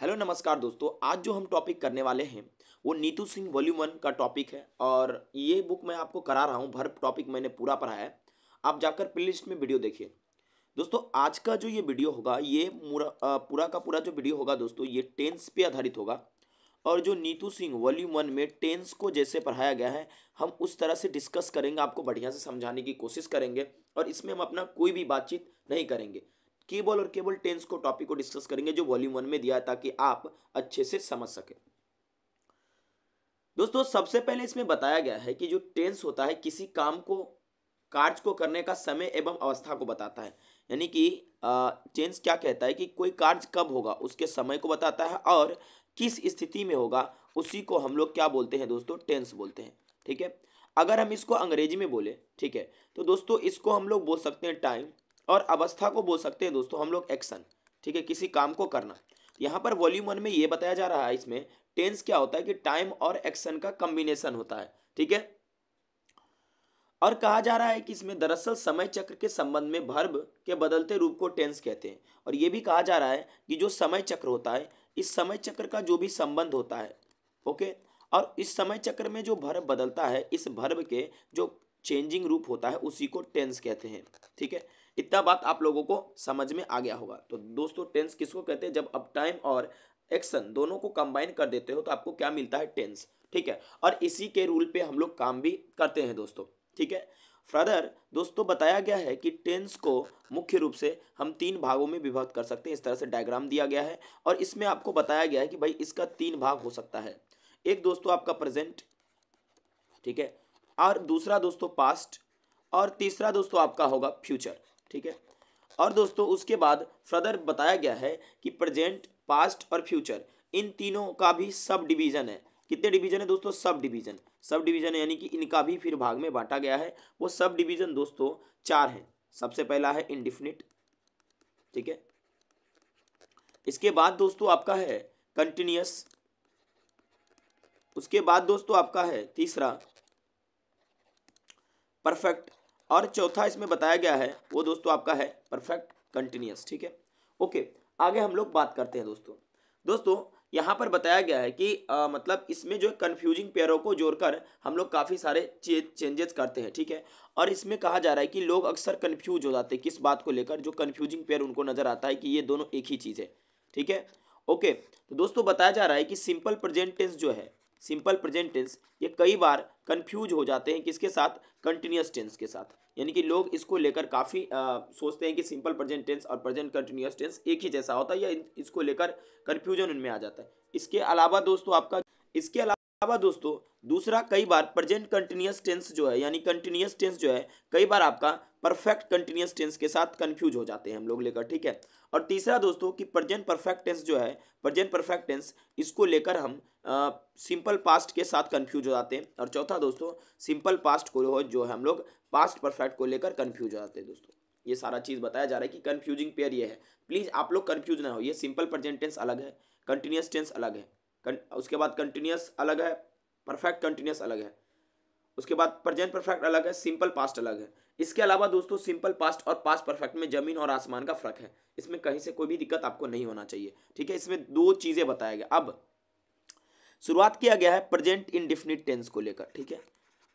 Hello नमस्कार दोस्तों आज जो हम टॉपिक करने वाले हैं वो नीतू सिंह वॉल्यूम वन का टॉपिक है और ये बुक मैं आपको करा रहा हूँ भर टॉपिक मैंने पूरा पढ़ा है आप जाकर लिस्ट में वीडियो देखिए दोस्तों आज का जो ये वीडियो होगा ये पूरा का पूरा जो वीडियो होगा दोस्तों ये टेंस पे आधारित होगा और जो नीतू सिंह वॉल्यूम वन में टेंस को जैसे पढ़ाया गया है हम उस तरह से डिस्कस करेंगे आपको बढ़िया से समझाने की कोशिश करेंगे और इसमें हम अपना कोई भी बातचीत नहीं करेंगे केबल और केबल टेंस को टॉपिक को डिस्कस करेंगे जो वॉल्यूम वन में दिया ताकि आप अच्छे से समझ सके दोस्तों सबसे पहले इसमें बताया गया है कि जो टेंस होता है किसी काम को कार्य को करने का समय एवं अवस्था को बताता है यानी कि टेंस क्या कहता है कि कोई कार्य कब होगा उसके समय को बताता है और किस स्थिति में होगा उसी को हम लोग क्या बोलते हैं दोस्तों टेंस बोलते हैं ठीक है अगर हम इसको अंग्रेजी में बोले ठीक है तो दोस्तों इसको हम लोग बोल सकते हैं टाइम और अवस्था को बोल सकते हैं दोस्तों हम लोग एक्शन ठीक है किसी काम को करना यहाँ पर वॉल्यूम वन में ये बताया जा रहा है इसमें टेंस क्या होता है कि टाइम और एक्शन का कम्बिनेशन होता है ठीक है और कहा जा रहा है कि इसमें दरअसल समय चक्र के संबंध में भर्ब के बदलते रूप को टेंस कहते हैं और ये भी कहा जा रहा है कि जो समय चक्र होता है इस समय चक्र का जो भी संबंध होता है ओके और इस समय चक्र में जो भर्ब बदलता है इस भर्ब के जो चेंजिंग रूप होता है उसी को टेंस कहते हैं ठीक है इतना बात आप लोगों को समझ में आ गया होगा तो दोस्तों टेंस किसको कहते हैं जब अब टाइम और एक्शन दोनों को कंबाइन कर देते हो तो आपको क्या मिलता है टेंस ठीक है और इसी के रूल पे हम लोग काम भी करते हैं दोस्तों ठीक है फर्दर दोस्तों बताया गया है कि टेंस को मुख्य रूप से हम तीन भागों में विभक्त कर सकते हैं इस तरह से डायग्राम दिया गया है और इसमें आपको बताया गया है कि भाई इसका तीन भाग हो सकता है एक दोस्तों आपका प्रेजेंट ठीक है और दूसरा दोस्तों पास्ट और तीसरा दोस्तों आपका होगा फ्यूचर ठीक है और दोस्तों उसके बाद फर्दर बताया गया है कि प्रेजेंट पास्ट और फ्यूचर इन तीनों का भी सब डिवीज़न है कितने डिवीज़न है दोस्तों सब डिवीज़न सब डिवीज़न यानी कि इनका भी फिर भाग में बांटा गया है वो सब डिवीज़न दोस्तों चार हैं सबसे पहला है इनडिफिनिट ठीक है इसके बाद दोस्तों आपका है कंटिन्यूस उसके बाद दोस्तों आपका है तीसरा परफेक्ट और चौथा इसमें बताया गया है वो दोस्तों आपका है परफेक्ट कंटिन्यूस ठीक है ओके आगे हम लोग बात करते हैं दोस्तों दोस्तों यहाँ पर बताया गया है कि आ, मतलब इसमें जो कन्फ्यूजिंग पेयरों को जोड़कर हम लोग काफ़ी सारे चे, चेंजेस करते हैं ठीक है और इसमें कहा जा रहा है कि लोग अक्सर कन्फ्यूज हो जाते हैं किस बात को लेकर जो कन्फ्यूजिंग पेयर उनको नज़र आता है कि ये दोनों एक ही चीज़ है ठीक है ओके तो दोस्तों बताया जा रहा है कि सिंपल प्रेजेंट टेंस जो है सिंपल प्रेजेंट टेंस ये कई बार कंफ्यूज हो जाते हैं किसके साथ कंटिन्यूस टेंस के साथ यानी कि लोग इसको लेकर काफ़ी सोचते हैं कि सिंपल प्रेजेंट टेंस और प्रेजेंट कंटिन्यूस टेंस एक ही जैसा होता है या इसको लेकर कन्फ्यूजन उनमें आ जाता है इसके अलावा दोस्तों आपका इसके अलावा अलावा दोस्तों दूसरा कई बार प्रेजेंट कंटिन्यूस टेंस जो है यानी कंटिन्यूस टेंस जो है कई बार आपका परफेक्ट कंटिन्यूस टेंस के साथ कंफ्यूज हो जाते हैं हम लोग लेकर ठीक है और तीसरा दोस्तों कि प्रेजेंट परफेक्ट टेंस जो है प्रेजेंट परफेक्ट टेंस इसको लेकर हम सिंपल पास्ट के साथ कंफ्यूज हो जाते हैं और चौथा दोस्तों सिंपल पास्ट को जो है हम लोग पास्ट परफेक्ट को लेकर कन्फ्यूज हो जाते हैं दोस्तों ये सारा चीज़ बताया जा रहा है कि कन्फ्यूजिंग पेयर ये है प्लीज़ आप लोग कन्फ्यूज ना हो ये सिंपल प्रजेंट टेंस अलग है कंटिन्यूस टेंस अलग है उसके बाद कंटिन्यूस अलग है परफेक्ट कंटिन्यूस अलग है उसके बाद प्रजेंट परफेक्ट अलग है सिंपल पास्ट अलग है इसके अलावा दोस्तों सिंपल पास्ट और पास्ट परफेक्ट में जमीन और आसमान का फर्क है इसमें कहीं से कोई भी दिक्कत आपको नहीं होना चाहिए ठीक है इसमें दो चीज़ें बताया गया अब शुरुआत किया गया है प्रजेंट इनडिफिनिट टेंस को लेकर ठीक है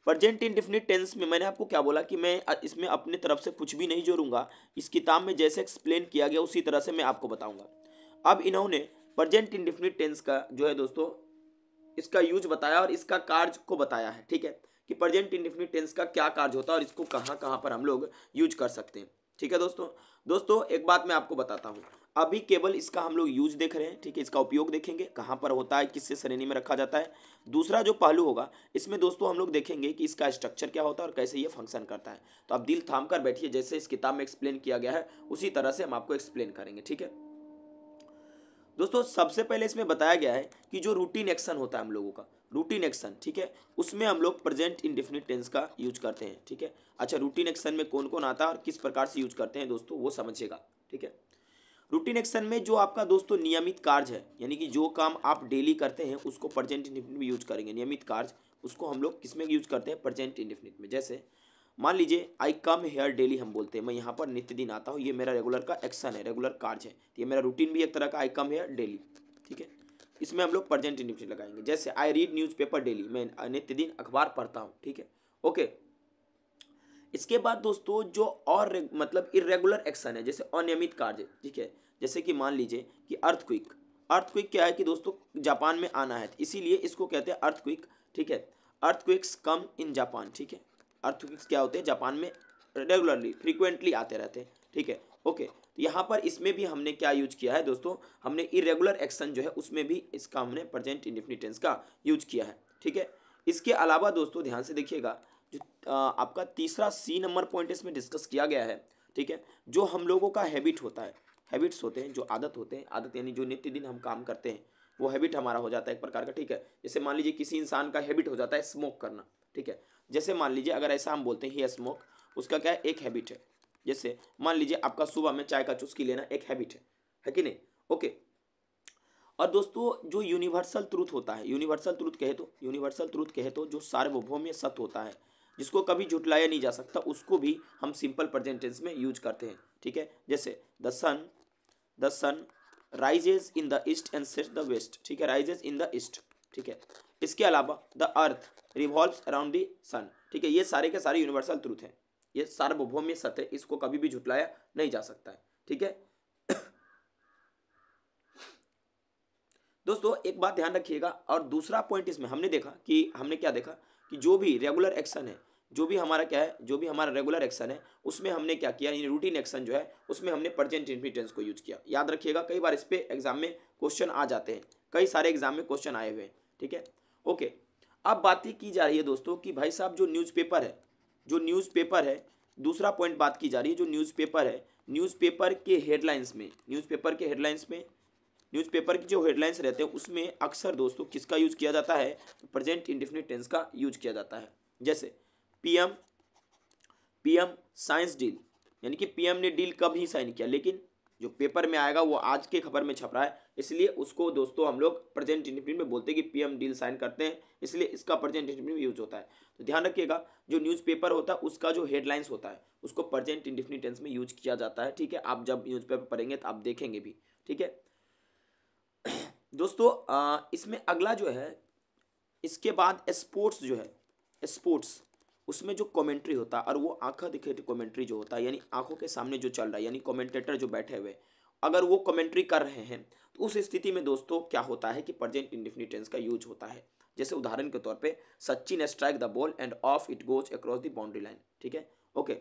प्रजेंट इनडिफिनिट टेंस में मैंने आपको क्या बोला कि मैं इसमें अपनी तरफ से कुछ भी नहीं जोड़ूंगा इस किताब में जैसे एक्सप्लेन किया गया उसी तरह से मैं आपको बताऊंगा अब इन्होंने प्रजेंट इंडिफिनिट टेंस का जो है दोस्तों इसका यूज बताया और इसका कार्य को बताया है ठीक है कि प्रजेंट इंडिफिनिट टेंस का क्या कार्य होता है और इसको कहाँ कहाँ पर हम लोग यूज कर सकते हैं ठीक है दोस्तों दोस्तों एक बात मैं आपको बताता हूँ अभी केवल इसका हम लोग यूज देख रहे हैं ठीक है इसका उपयोग देखेंगे कहाँ पर होता है किससे श्रेणी में रखा जाता है दूसरा जो पहलू होगा इसमें दोस्तों हम लोग देखेंगे कि इसका स्ट्रक्चर क्या होता है और कैसे ये फंक्शन करता है तो आप दिल थाम कर बैठिए जैसे इस किताब में एक्सप्लेन किया गया है उसी तरह से हम आपको एक्सप्लेन करेंगे ठीक है दोस्तों सबसे पहले इसमें बताया गया है कि जो रूटीन एक्शन होता है हम लोगों का रूटीन एक्शन ठीक है उसमें हम लोग प्रेजेंट इंडिफिनिट टेंस का यूज करते हैं ठीक है अच्छा रूटीन एक्शन में कौन कौन आता है और किस प्रकार से यूज करते हैं दोस्तों वो समझिएगा ठीक है रूटीन एक्शन में जो आपका दोस्तों नियमित कार्य है यानी कि जो काम आप डेली करते हैं उसको प्रेजेंट इंडिफिनिट में यूज करेंगे नियमित कार्य उसको हम लोग किस में यूज करते हैं प्रेजेंट इंडिफिनिट में जैसे मान लीजिए आई कम हेयर डेली हम बोलते हैं मैं यहाँ पर नित्य दिन आता हूँ ये मेरा रेगुलर का एक्शन है रेगुलर कार्य है ये मेरा रूटीन भी एक तरह का आई कम हेयर डेली ठीक है इसमें हम लोग प्रजेंट इंडिविजुअल लगाएंगे जैसे आई रीड न्यूज़पेपर डेली मैं नित्य दिन अखबार पढ़ता हूँ ठीक है ओके इसके बाद दोस्तों जो और मतलब इरेगुलर एक्शन है जैसे अनियमित कार्य ठीक है जैसे कि मान लीजिए कि अर्थक्विक क्विक क्या है कि दोस्तों जापान में आना है इसीलिए इसको कहते हैं अर्थक्विक ठीक है अर्थक्विक्स कम इन जापान ठीक है अर्थविक्स क्या होते हैं जापान में रेगुलरली फ्रीक्वेंटली आते रहते हैं ठीक है ओके तो यहाँ पर इसमें भी हमने क्या यूज किया है दोस्तों हमने इरेगुलर एक्शन जो है उसमें भी इसका हमने प्रजेंट इंडिफिनिटेंस का यूज किया है ठीक है इसके अलावा दोस्तों ध्यान से देखिएगा जो आपका तीसरा सी नंबर पॉइंट इसमें डिस्कस किया गया है ठीक है जो हम लोगों का हैबिट होता है हैबिट्स होते हैं जो आदत होते हैं आदत यानी जो नित्य दिन हम काम करते हैं वो हैबिट हमारा हो जाता है एक प्रकार का ठीक है जैसे मान लीजिए किसी इंसान का हैबिट हो जाता है स्मोक करना ठीक है जैसे मान लीजिए अगर ऐसा हम बोलते हैं ही स्मोक उसका क्या है एक हैबिट है जैसे मान लीजिए आपका सुबह में चाय का चुस्की लेना एक हैबिट है है कि नहीं ओके और दोस्तों जो यूनिवर्सल ट्रूथ होता है यूनिवर्सल ट्रूथ कहे तो यूनिवर्सल ट्रूथ कहे तो जो सार्वभौम्य सत्य होता है जिसको कभी झुटलाया नहीं जा सकता उसको भी हम सिंपल प्रेजेंटेंस में यूज करते हैं ठीक है जैसे the sun the sun rises in the east and set the west ठीक है राइजेज इन द ईस्ट ठीक है इसके अलावा the earth revolve around the sun ठीक है ये सारे के सारे यूनिवर्सल ट्रूथ हैं ये सार्वभौम्य सत्य इसको कभी भी झुटलाया नहीं जा सकता है ठीक है दोस्तों एक बात ध्यान रखिएगा और दूसरा पॉइंट इसमें हमने देखा कि हमने क्या देखा कि जो भी रेगुलर एक्शन है जो भी हमारा क्या है जो भी हमारा रेगुलर एक्शन है उसमें हमने क्या किया यानी रूटीन एक्शन जो है उसमें हमने प्रजेंट इन्फिटेंस को यूज किया याद रखिएगा कई बार इस पर एग्जाम में क्वेश्चन आ जाते हैं कई सारे एग्जाम में क्वेश्चन आए हुए हैं ठीक है ओके अब बातें की जा रही है दोस्तों कि भाई साहब जो न्यूज़पेपर है जो न्यूज़पेपर है दूसरा पॉइंट बात की जा रही है जो न्यूज़पेपर है न्यूज़पेपर के हेडलाइंस में न्यूज़पेपर के हेडलाइंस में न्यूज़पेपर की जो हेडलाइंस रहते हैं उसमें अक्सर दोस्तों किसका यूज़ किया जाता है प्रेजेंट इंडिफिनिट टेंस का यूज किया जाता है जैसे पीएम पीएम साइंस डील यानी कि पीएम ने डील कब ही साइन किया लेकिन जो पेपर में आएगा वो आज के खबर में छप रहा है इसलिए उसको दोस्तों हम लोग प्रेजेंट इंडिफिन में बोलते हैं कि पीएम डील साइन करते हैं इसलिए इसका प्रेजेंट इंडिफिन यूज होता है तो ध्यान रखिएगा जो न्यूज़पेपर होता है उसका जो हेडलाइंस होता है उसको प्रेजेंट इंडिफिन टेंस में यूज किया जाता है ठीक है आप जब न्यूज पढ़ेंगे तो आप देखेंगे भी ठीक है दोस्तों इसमें अगला जो है इसके बाद स्पोर्ट्स जो है स्पोर्ट्स उसमें जो कमेंट्री होता है और वो आंखा दिखे कमेंट्री तो जो होता है यानी आंखों के सामने जो चल रहा है यानी कमेंटेटर जो बैठे हुए अगर वो कमेंट्री कर रहे हैं तो उस स्थिति में दोस्तों क्या होता है कि प्रजेंट इंडिफिनिट टेंस का यूज होता है जैसे उदाहरण के तौर पे Sachin strike the ball and off it goes across the boundary line ठीक है ओके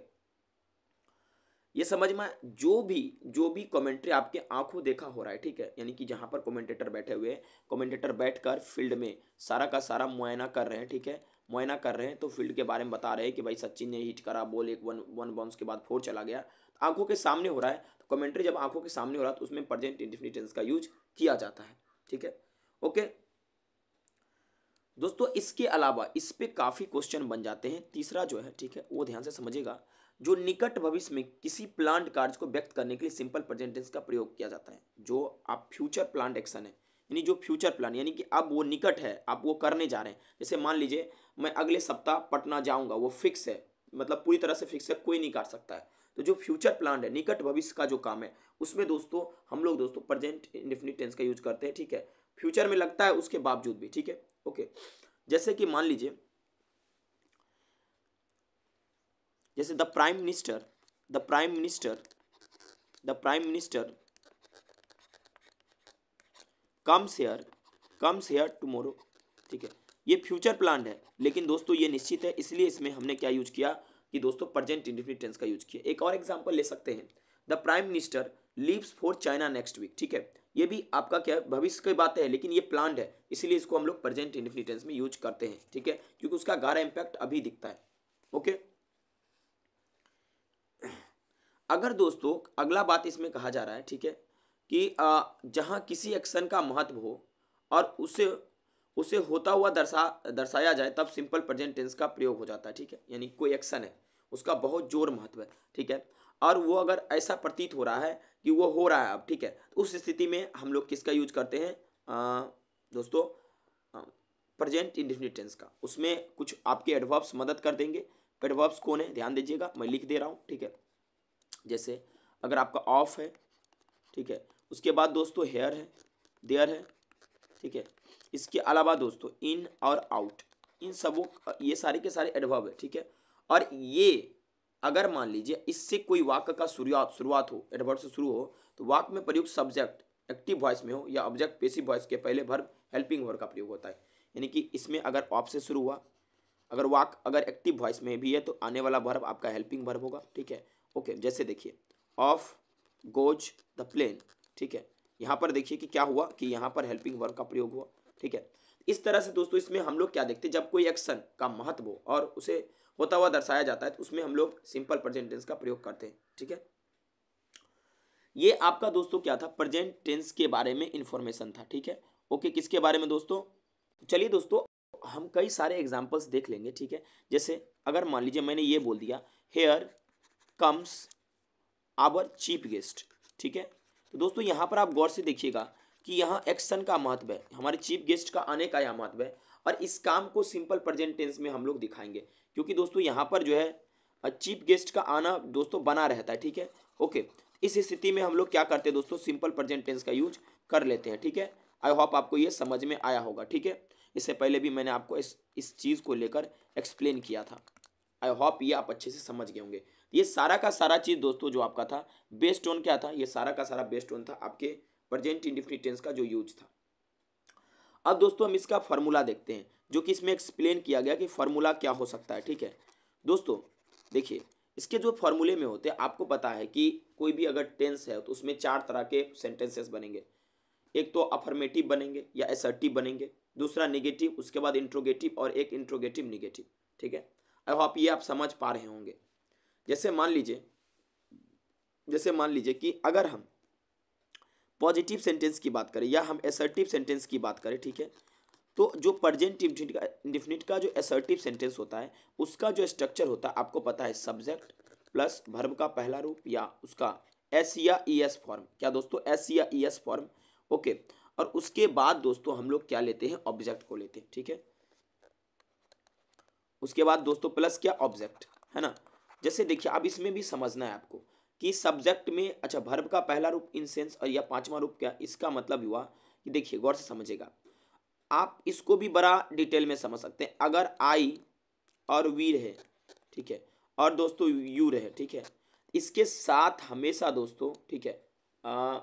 ये समझ में जो भी जो भी कमेंट्री आपके आंखों देखा हो रहा है ठीक है यानी कि जहाँ पर कमेंटेटर बैठे हुए हैं कमेंटेटर बैठकर फील्ड में सारा का सारा मुआयना कर रहे हैं ठीक है मुआयना कर रहे हैं तो फील्ड के बारे में बता रहे हैं कि भाई सचिन ने हिट करा बॉल एक वन वन बाउंस के बाद फोर चला गया आंखों के सामने हो रहा है कमेंट्री जब आंखों के सामने हो रहा तो उसमें प्रजेंट इंडिफिनिट टेंस का यूज किया जाता है ठीक है ओके दोस्तों इसके अलावा इस पर काफ़ी क्वेश्चन बन जाते हैं तीसरा जो है ठीक है वो ध्यान से समझिएगा जो निकट भविष्य में किसी प्लांट कार्य को व्यक्त करने के लिए सिंपल प्रजेंटेंस का प्रयोग किया जाता है जो आप फ्यूचर प्लांट एक्शन है यानी जो फ्यूचर प्लान यानी कि अब वो निकट है आप वो करने जा रहे हैं जैसे मान लीजिए मैं अगले सप्ताह पटना जाऊंगा वो फिक्स है मतलब पूरी तरह से फिक्स है कोई नहीं काट सकता है तो जो फ्यूचर प्लान है निकट भविष्य का जो काम है उसमें दोस्तों हम लोग दोस्तों प्रेजेंट इंडिफिनिट टेंस का यूज करते हैं ठीक है फ्यूचर में लगता है उसके बावजूद भी ठीक है ओके जैसे कि मान लीजिए जैसे the prime minister the prime minister the prime minister comes here comes here tomorrow ठीक है ये फ्यूचर प्लान है लेकिन दोस्तों ये निश्चित है इसलिए इसमें हमने क्या यूज किया कि दोस्तों प्रजेंट इंडिफिनिट टेंस का यूज किया एक और एग्जाम्पल ले सकते हैं the prime minister leaves for China next week ठीक है ये भी आपका क्या है भविष्य की बात है लेकिन ये प्लांट है इसलिए इसको हम लोग प्रेजेंट इंडिफिनिट टेंस में यूज करते हैं ठीक है क्योंकि उसका गारा इम्पैक्ट अभी दिखता है ओके अगर दोस्तों अगला बात इसमें कहा जा रहा है ठीक है कि जहाँ किसी एक्शन का महत्व हो और उसे उसे होता हुआ दर्शा दर्शाया जाए तब सिंपल प्रेजेंट टेंस का प्रयोग हो जाता है ठीक है यानी कोई एक्शन है उसका बहुत जोर महत्व है ठीक है और वो अगर ऐसा प्रतीत हो रहा है कि वो हो रहा है अब ठीक है तो उस स्थिति में हम लोग किसका यूज करते हैं दोस्तों प्रजेंट इंडिफिनिटेंस का उसमें कुछ आपके एडवर्ब्स मदद कर देंगे एडवर्ब्स कौन है ध्यान दीजिएगा मैं लिख दे रहा हूँ ठीक है जैसे अगर आपका ऑफ है ठीक है उसके बाद दोस्तों हेयर है देयर है ठीक है इसके अलावा दोस्तों इन और आउट इन सबों ये सारे के सारे एडवर्ब है ठीक है और ये अगर मान लीजिए इससे कोई वाक्य का शुरुआत शुरुआत हो एडवर्ड से शुरू हो तो वाक्य में प्रयुक्त सब्जेक्ट एक्टिव वॉइस में हो या ऑब्जेक्ट पेसिव वॉइस के पहले भर हेल्पिंग वर्ब का प्रयोग होता है यानी कि इसमें अगर ऑफ से शुरू हुआ अगर वाक अगर एक्टिव वॉइस में भी है तो आने वाला भर्व आपका हेल्पिंग भर्व होगा ठीक है ओके जैसे देखिए ऑफ गोज द प्लेन ठीक है यहाँ पर देखिए कि क्या हुआ कि यहाँ पर हेल्पिंग वर्ब का प्रयोग हुआ ठीक है इस तरह से दोस्तों इसमें हम लोग क्या देखते हैं जब कोई एक्शन का महत्व हो और उसे होता हुआ दर्शाया जाता है तो उसमें हम लोग सिंपल प्रेजेंट टेंस का प्रयोग करते हैं ठीक है ये आपका दोस्तों क्या था प्रेजेंट टेंस के बारे में इंफॉर्मेशन था ठीक है ओके किसके बारे में दोस्तों चलिए दोस्तों हम कई सारे एग्जाम्पल्स देख लेंगे ठीक है जैसे अगर मान लीजिए मैंने ये बोल दिया here comes our chief guest ठीक है तो दोस्तों यहाँ पर आप गौर से देखिएगा कि यहाँ एक्शन का महत्व है हमारे चीफ गेस्ट का आने का यहाँ महत्व है और इस काम को सिंपल प्रेजेंट टेंस में हम लोग दिखाएंगे क्योंकि दोस्तों यहाँ पर जो है चीफ गेस्ट का आना दोस्तों बना रहता है ठीक है ओके इस स्थिति में हम लोग क्या करते हैं दोस्तों सिंपल प्रेजेंट टेंस का यूज कर लेते हैं ठीक है आई होप आपको ये समझ में आया होगा ठीक है इससे पहले भी मैंने आपको इस इस चीज़ को लेकर एक्सप्लेन किया था आई होप ये आप अच्छे से समझ गए होंगे ये सारा का सारा चीज़ दोस्तों जो आपका था बेस्ट ऑन क्या था ये सारा का सारा बेस्ट ऑन था आपके प्रजेंट इंडिफिनिटेंस टेंस का जो यूज था अब दोस्तों हम इसका फार्मूला देखते हैं जो कि इसमें एक्सप्लेन किया गया कि फार्मूला क्या हो सकता है ठीक है दोस्तों देखिए इसके जो फार्मूले में होते हैं आपको पता है कि कोई भी अगर टेंस है तो उसमें चार तरह के सेंटेंसेस बनेंगे एक तो अफर्मेटिव बनेंगे या एसर्टिव बनेंगे दूसरा निगेटिव उसके बाद इंट्रोगेटिव और एक इंट्रोगेटिव निगेटिव ठीक है अब आप ये आप समझ पा रहे होंगे जैसे मान लीजिए जैसे मान लीजिए कि अगर हम पॉजिटिव सेंटेंस की बात करें या हम एसर्टिव सेंटेंस की बात करें ठीक है तो जो प्रजेंट इंडिफिनिट का जो एसर्टिव सेंटेंस होता है उसका जो स्ट्रक्चर होता है आपको पता है सब्जेक्ट प्लस भर्ब का पहला रूप या उसका एस या ई एस फॉर्म क्या दोस्तों एस या ई एस फॉर्म ओके और उसके बाद दोस्तों हम लोग क्या लेते हैं ऑब्जेक्ट को लेते हैं ठीक है उसके बाद दोस्तों प्लस क्या ऑब्जेक्ट है ना जैसे देखिए अब इसमें भी समझना है आपको कि सब्जेक्ट में अच्छा भर्व का पहला रूप इन सेंस और या पांचवा रूप क्या इसका मतलब हुआ कि देखिए गौर से समझेगा आप इसको भी बड़ा डिटेल में समझ सकते हैं अगर आई और वी रहे ठीक है और दोस्तों यू रहे ठीक है इसके साथ हमेशा दोस्तों ठीक है आ,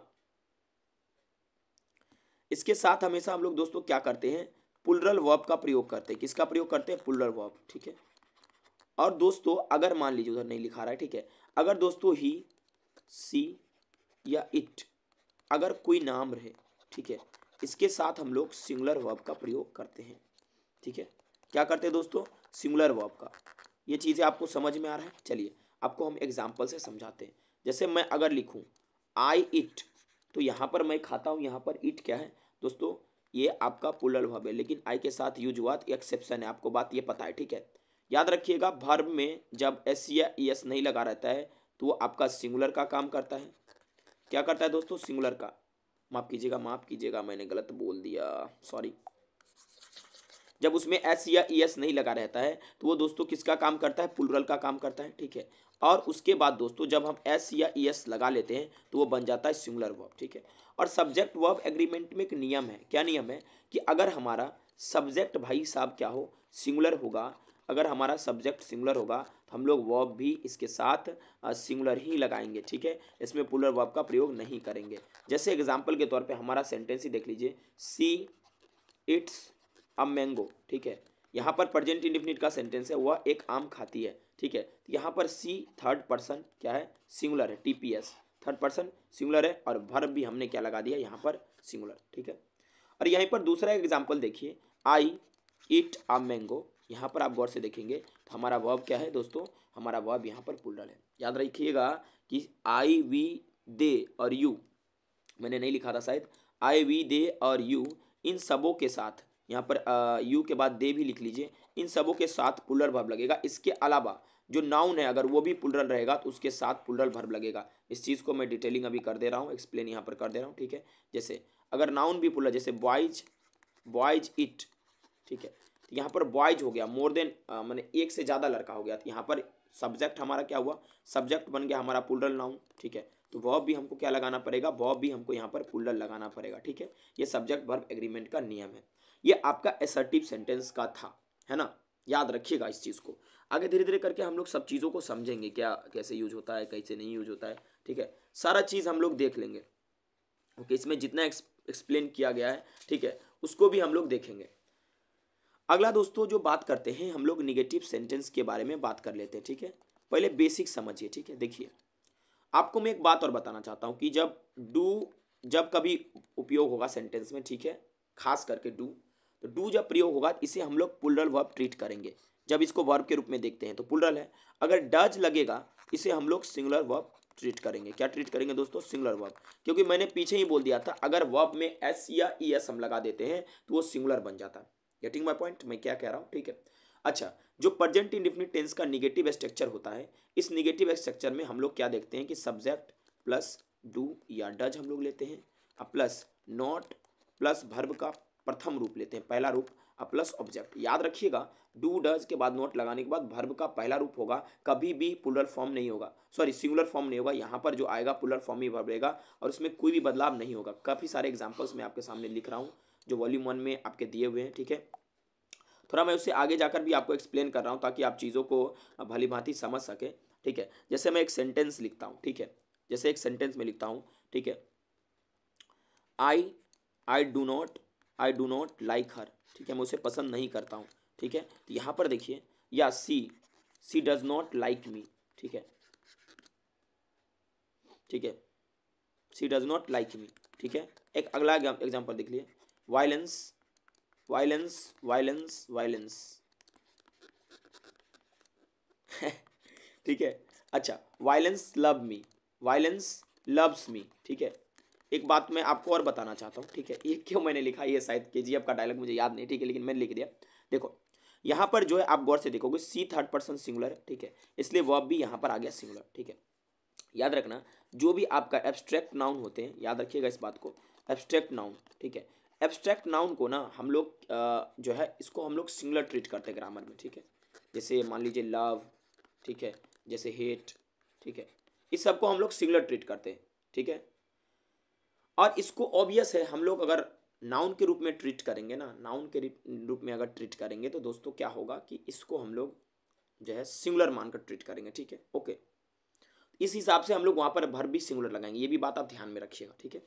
इसके साथ हमेशा हम लोग दोस्तों क्या करते हैं पुलरल वर्ब का प्रयोग करते हैं किसका प्रयोग करते हैं पुलरल वर्ब ठीक है और दोस्तों अगर मान लीजिए उधर नहीं लिखा रहा है ठीक है अगर दोस्तों ही सी या इट अगर कोई नाम रहे ठीक है इसके साथ हम लोग सिंगुलर वर्ब का प्रयोग करते हैं ठीक है क्या करते हैं दोस्तों सिंगुलर वर्ब का ये चीज़ें आपको समझ में आ रहा है चलिए आपको हम एग्जाम्पल से समझाते हैं जैसे मैं अगर लिखूँ आई इट तो यहाँ पर मैं खाता हूँ यहाँ पर इट क्या है दोस्तों ये आपका पुलर वर्ब है लेकिन आई के साथ यूज हुआ एक्सेप्शन तो है आपको बात ये पता है ठीक है याद रखिएगा भर्ब में जब एस या एस e नहीं लगा रहता है तो वो आपका सिंगुलर का काम करता है क्या करता है दोस्तों सिंगुलर का माफ़ कीजिएगा माफ़ कीजिएगा मैंने गलत बोल दिया सॉरी जब उसमें एस या एस e नहीं लगा रहता है तो वो दोस्तों किसका काम करता है पुलरल का काम करता है ठीक है और उसके बाद दोस्तों जब हम एस या एस e लगा लेते हैं तो वो बन जाता है सिंगुलर वर्ब ठीक है और सब्जेक्ट वर्ब एग्रीमेंट में एक नियम है क्या नियम है कि अगर हमारा सब्जेक्ट भाई साहब क्या हो सिंगुलर होगा अगर हमारा सब्जेक्ट सिंगुलर होगा तो हम लोग वर्ब भी इसके साथ सिंगुलर ही लगाएंगे ठीक है इसमें पुलर वर्ब का प्रयोग नहीं करेंगे जैसे एग्जाम्पल के तौर पर हमारा सेंटेंस ही देख लीजिए सी इट्स अ मैंगो ठीक है यहाँ पर प्रजेंट इंडिफिनिट का सेंटेंस है वह एक आम खाती है ठीक है तो यहाँ पर सी थर्ड पर्सन क्या है सिंगुलर है T P S third person singular है और भर भी हमने क्या लगा दिया यहाँ पर सिंगुलर ठीक है और यहीं पर दूसरा एग्जाम्पल देखिए आई इट अ मैंगो यहाँ पर आप गौर से देखेंगे तो हमारा वर्ब क्या है दोस्तों हमारा वर्ब यहाँ पर पुलरल है याद रखिएगा कि आई वी दे और यू मैंने नहीं लिखा था शायद आई वी दे और यू इन सबों के साथ यहाँ पर आ, यू के बाद दे भी लिख लीजिए इन सबों के साथ पुलर भर्व लगेगा इसके अलावा जो नाउन है अगर वो भी पुलरल रहेगा तो उसके साथ पुलरल भर्व लगेगा इस चीज़ को मैं डिटेलिंग अभी कर दे रहा हूँ एक्सप्लेन यहाँ पर कर दे रहा हूँ ठीक है जैसे अगर नाउन भी पुलर जैसे बॉयज बॉयज इट ठीक है तो यहाँ पर बॉयज हो गया मोर देन मैंने एक से ज़्यादा लड़का हो गया तो यहाँ पर सब्जेक्ट हमारा क्या हुआ सब्जेक्ट बन गया हमारा पुलरल नाउन ठीक है तो वह भी हमको क्या लगाना पड़ेगा वह भी हमको यहाँ पर पुलरल लगाना पड़ेगा ठीक है ये सब्जेक्ट वर्ब एग्रीमेंट का नियम है ये आपका एसर्टिव सेंटेंस का था है ना याद रखिएगा इस चीज़ को आगे धीरे धीरे करके हम लोग सब चीज़ों को समझेंगे क्या कैसे यूज होता है कैसे नहीं यूज होता है ठीक है सारा चीज़ हम लोग देख लेंगे ओके इसमें जितना एक्सप्लेन किया गया है ठीक है उसको भी हम लोग देखेंगे अगला दोस्तों जो बात करते हैं हम लोग निगेटिव सेंटेंस के बारे में बात कर लेते हैं ठीक है पहले बेसिक समझिए ठीक है देखिए आपको मैं एक बात और बताना चाहता हूँ कि जब डू जब कभी उपयोग होगा सेंटेंस में ठीक है खास करके डू तो डू जब प्रयोग होगा इसे हम लोग पुलरल वर्ब ट्रीट करेंगे जब इसको वर्ब के रूप में देखते हैं तो पुलरल है अगर डज लगेगा इसे हम लोग सिंगुलर वर्ब ट्रीट करेंगे क्या ट्रीट करेंगे दोस्तों सिंगुलर वर्ब क्योंकि मैंने पीछे ही बोल दिया था अगर वर्ब में एस या ई एस हम लगा देते हैं तो वो सिंगुलर बन जाता है गेटिंग माई पॉइंट मैं क्या कह रहा हूँ ठीक है अच्छा जो प्रजेंट इंडिफिनिट टेंस का निगेटिव स्ट्रक्चर होता है इस निगेटिव स्ट्रक्चर में हम लोग क्या देखते हैं कि सब्जेक्ट प्लस डू या डज हम लोग लेते हैं uh plus not plus verb का प्रथम रूप लेते हैं पहला रूप प्लस ऑब्जेक्ट याद रखिएगा डू डज के बाद नोट लगाने के बाद भर्ब का पहला रूप होगा कभी भी पुलर फॉर्म नहीं होगा सॉरी सिंगुलर फॉर्म नहीं होगा यहाँ पर जो आएगा पुलर फॉर्म ही भर रहेगा और उसमें कोई भी बदलाव नहीं होगा काफ़ी सारे एग्जाम्पल्स मैं आपके सामने लिख रहा हूँ जो वॉल्यूम वन में आपके दिए हुए हैं ठीक है थोड़ा मैं उससे आगे जाकर भी आपको एक्सप्लेन कर रहा हूँ ताकि आप चीज़ों को भली भांति समझ सकें ठीक है जैसे मैं एक सेंटेंस लिखता हूँ ठीक है जैसे एक सेंटेंस में लिखता हूँ ठीक है I I do not I do not like her ठीक है मैं उसे पसंद नहीं करता हूँ ठीक है तो यहाँ पर देखिए या she she does not like me ठीक है ठीक है she does not like me ठीक है एक अगला एग्जाम्पल देख लिए वायलेंस वायलेंस वायलेंस वायलेंस ठीक है अच्छा violence love me violence loves me ठीक है एक बात मैं आपको और बताना चाहता हूँ ठीक है ये क्यों मैंने लिखा ये शायद के जी का डायलॉग मुझे याद नहीं ठीक है लेकिन मैंने लिख दिया देखो यहाँ पर जो है आप गौर से देखोगे सी थर्ड पर्सन सिंगुलर है ठीक है इसलिए वह भी यहाँ पर आ गया सिंगुलर ठीक है याद रखना जो भी आपका एब्स्ट्रैक्ट नाउन होते हैं याद रखिएगा इस बात को एब्स्ट्रैक्ट नाउन ठीक है एब्स्ट्रैक्ट नाउन को ना हम लोग जो है इसको हम लोग सिंगलर ट्रीट करते हैं ग्रामर में ठीक है जैसे मान लीजिए लव ठीक है जैसे हेट ठीक है इस सबको हम लोग सिंगलर ट्रीट करते हैं ठीक है और इसको ऑब्वियस है हम लोग अगर नाउन के रूप में ट्रीट करेंगे ना नाउन के रूप में अगर ट्रीट करेंगे तो दोस्तों क्या होगा कि इसको हम लोग जो है सिंगुलर मानकर ट्रीट करेंगे ठीक है ओके इस हिसाब से हम लोग वहाँ पर भर भी सिंगुलर लगाएंगे ये भी बात आप ध्यान में रखिएगा ठीक है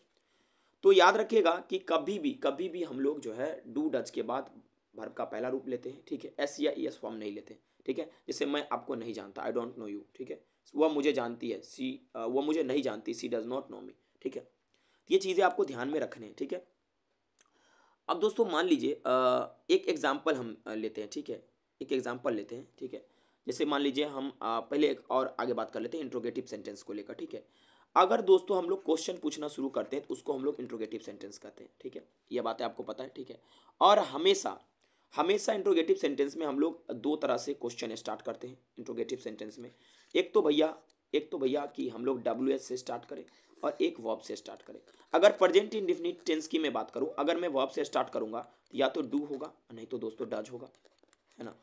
तो याद रखिएगा कि कभी भी कभी भी हम लोग जो है डू डज के बाद वर्ब का पहला रूप लेते हैं ठीक है एस या ई एस फॉर्म नहीं लेते ठीक है जैसे मैं आपको नहीं जानता आई डोंट नो यू ठीक है वह मुझे जानती है सी वह मुझे नहीं जानती she does not know me ठीक है ये चीज़ें आपको ध्यान में रखने हैं ठीक है अब दोस्तों मान लीजिए एक एग्ज़ाम्पल हम लेते हैं ठीक है एक एग्ज़ाम्पल लेते हैं ठीक है जैसे मान लीजिए हम पहले एक और आगे बात कर लेते हैं इंट्रोगेटिव सेंटेंस को लेकर ठीक है अगर दोस्तों हम लोग क्वेश्चन पूछना शुरू करते हैं तो उसको हम लोग इंट्रोगेटिव सेंटेंस कहते हैं ठीक है ये बातें आपको पता है ठीक है और हमेशा हमेशा इंट्रोगेटिव सेंटेंस में हम लोग दो तरह से क्वेश्चन स्टार्ट करते हैं इंट्रोगेटिव सेंटेंस में एक तो भैया एक तो भैया कि हम लोग डब्ल्यू से स्टार्ट करें और एक वॉब से स्टार्ट करें अगर प्रजेंट इंडिफिनिट टेंस की मैं बात करूँ अगर मैं वॉब से स्टार्ट करूँगा या तो डू होगा नहीं तो दोस्तों डज होगा है ना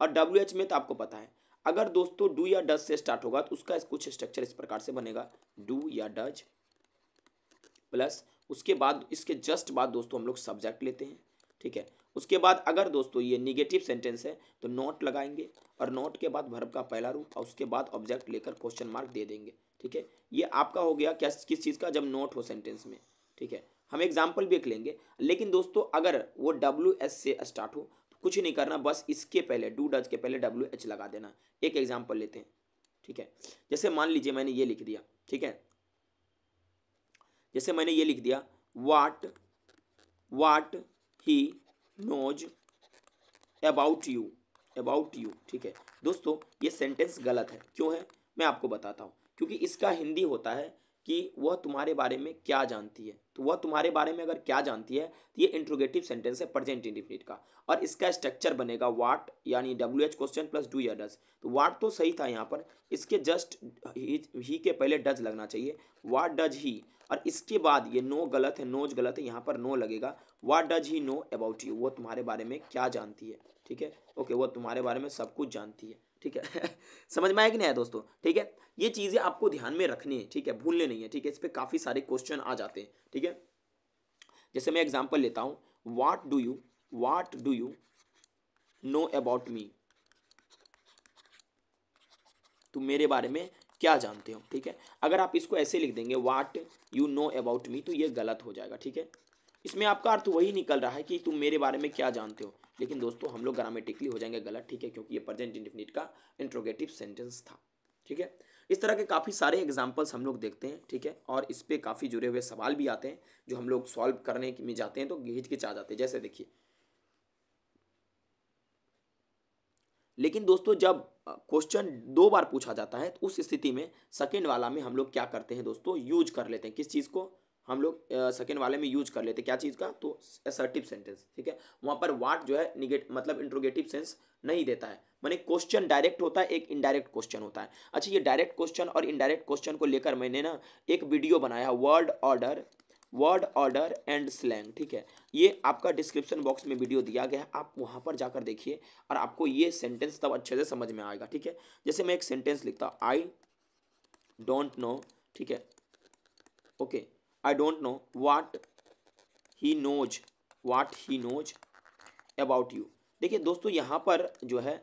और डब्ल्यू में तो आपको पता है अगर दोस्तों डू या डज से स्टार्ट होगा तो उसका कुछ स्ट्रक्चर इस प्रकार से बनेगा डू या डज प्लस उसके बाद इसके जस्ट बाद दोस्तों हम लोग सब्जेक्ट लेते हैं ठीक है उसके बाद अगर दोस्तों ये निगेटिव सेंटेंस है तो नोट लगाएंगे और नोट के बाद वर्ब का पहला रूप और उसके बाद ऑब्जेक्ट लेकर क्वेश्चन मार्क दे देंगे ठीक है ये आपका हो गया क्या किस चीज़ का जब नोट हो सेंटेंस में ठीक है हम एग्जाम्पल भी एक लेंगे लेकिन दोस्तों अगर वो डब्ल्यू एस से स्टार्ट हो कुछ नहीं करना बस इसके पहले डू डज के पहले डब्ल्यू एच लगा देना एक एग्जाम्पल लेते हैं ठीक है जैसे मान लीजिए मैंने ये लिख दिया ठीक है जैसे मैंने ये लिख दिया what what he knows about you about you ठीक है दोस्तों ये सेंटेंस गलत है क्यों है मैं आपको बताता हूँ क्योंकि इसका हिंदी होता है कि वह तुम्हारे बारे में क्या जानती है तो वह तुम्हारे बारे में अगर क्या जानती है तो ये इंट्रोगेटिव सेंटेंस है प्रेजेंट इंडिफिनिट का और इसका स्ट्रक्चर बनेगा वाट यानी W H question plus do या डज तो वाट तो सही था यहाँ पर इसके जस्ट ही के पहले डज लगना चाहिए वाट डज ही और इसके बाद ये नो गलत है नोज गलत है यहाँ पर नो लगेगा what does he know about you वो तुम्हारे बारे में क्या जानती है ठीक है ओके वो तुम्हारे बारे में सब कुछ जानती है ठीक है समझ में आया कि नहीं आया दोस्तों ठीक है ये चीज़ें आपको ध्यान में रखनी है ठीक है भूलने नहीं है ठीक है इस पर काफ़ी सारे क्वेश्चन आ जाते हैं ठीक है जैसे मैं एग्जाम्पल लेता हूँ what do you what do you know about me तुम मेरे बारे में क्या जानते हो ठीक है अगर आप इसको ऐसे लिख देंगे what you know about me तो ये गलत हो जाएगा ठीक है इसमें आपका अर्थ वही निकल रहा है कि तुम मेरे बारे में क्या जानते हो लेकिन दोस्तों हम लोग ग्रामेटिकली हो जाएंगे गलत ठीक है क्योंकि ये प्रजेंट इंडिफिनिट का इंट्रोगेटिव सेंटेंस था ठीक है इस तरह के काफ़ी सारे एग्जाम्पल्स हम लोग देखते हैं ठीक है और इस पर काफ़ी जुड़े हुए सवाल भी आते हैं जो हम लोग सॉल्व करने में जाते हैं तो हिचकिचा जाते हैं जैसे देखिए लेकिन दोस्तों जब क्वेश्चन दो बार पूछा जाता है तो उस स्थिति में सेकेंड वाला में हम लोग क्या करते हैं दोस्तों यूज कर लेते हैं किस चीज़ को हम लोग सेकेंड वाले में यूज कर लेते क्या चीज़ का तो असर्टिव सेंटेंस ठीक है वहाँ पर वाट जो है निगेट मतलब इंट्रोगेटिव सेंस नहीं देता है मैंने क्वेश्चन डायरेक्ट होता है एक इनडायरेक्ट क्वेश्चन होता है अच्छा ये डायरेक्ट क्वेश्चन और इनडायरेक्ट क्वेश्चन को लेकर मैंने ना एक वीडियो बनाया word order word order and slang ठीक है ये आपका डिस्क्रिप्शन बॉक्स में वीडियो दिया गया है आप वहाँ पर जाकर देखिए और आपको ये सेंटेंस तब अच्छे से समझ में आएगा ठीक है जैसे मैं एक सेंटेंस लिखता आई डोंट नो ठीक है okay okay. I don't know what he knows what he knows about you देखिए दोस्तों यहाँ पर जो है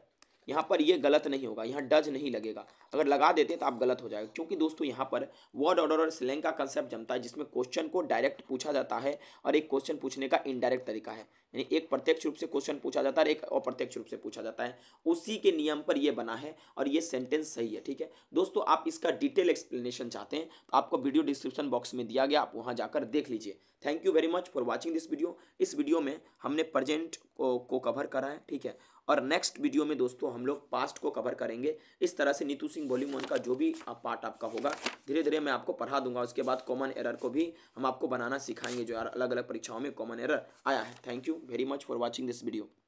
यहाँ पर ये गलत नहीं होगा यहाँ डज नहीं लगेगा अगर लगा देते तो आप गलत हो जाएगा क्योंकि दोस्तों यहाँ पर वर्ड ऑर्डर और स्लैंग का कंसेप्ट जमता है जिसमें क्वेश्चन को डायरेक्ट पूछा जाता है और एक क्वेश्चन पूछने का इनडायरेक्ट तरीका है यानी एक प्रत्यक्ष रूप से क्वेश्चन पूछा जाता है और एक अप्रत्यक्ष रूप से पूछा जाता है उसी के नियम पर यह बना है और ये सेंटेंस सही है ठीक है दोस्तों आप इसका डिटेल एक्सप्लेनेशन चाहते हैं तो आपको वीडियो डिस्क्रिप्शन बॉक्स में दिया गया आप वहाँ जाकर देख लीजिए thank you very much for watching this video इस वीडियो में हमने प्रजेंट को, को कवर करा है ठीक है और नेक्स्ट वीडियो में दोस्तों हम लोग पास्ट को कवर करेंगे इस तरह से नीतू सिंह वॉल्यूम वन का जो भी पार्ट आपका होगा धीरे धीरे मैं आपको पढ़ा दूंगा उसके बाद कॉमन एरर को भी हम आपको बनाना सिखाएंगे जो अलग अलग परीक्षाओं में कॉमन एरर आया है thank you very much for watching this video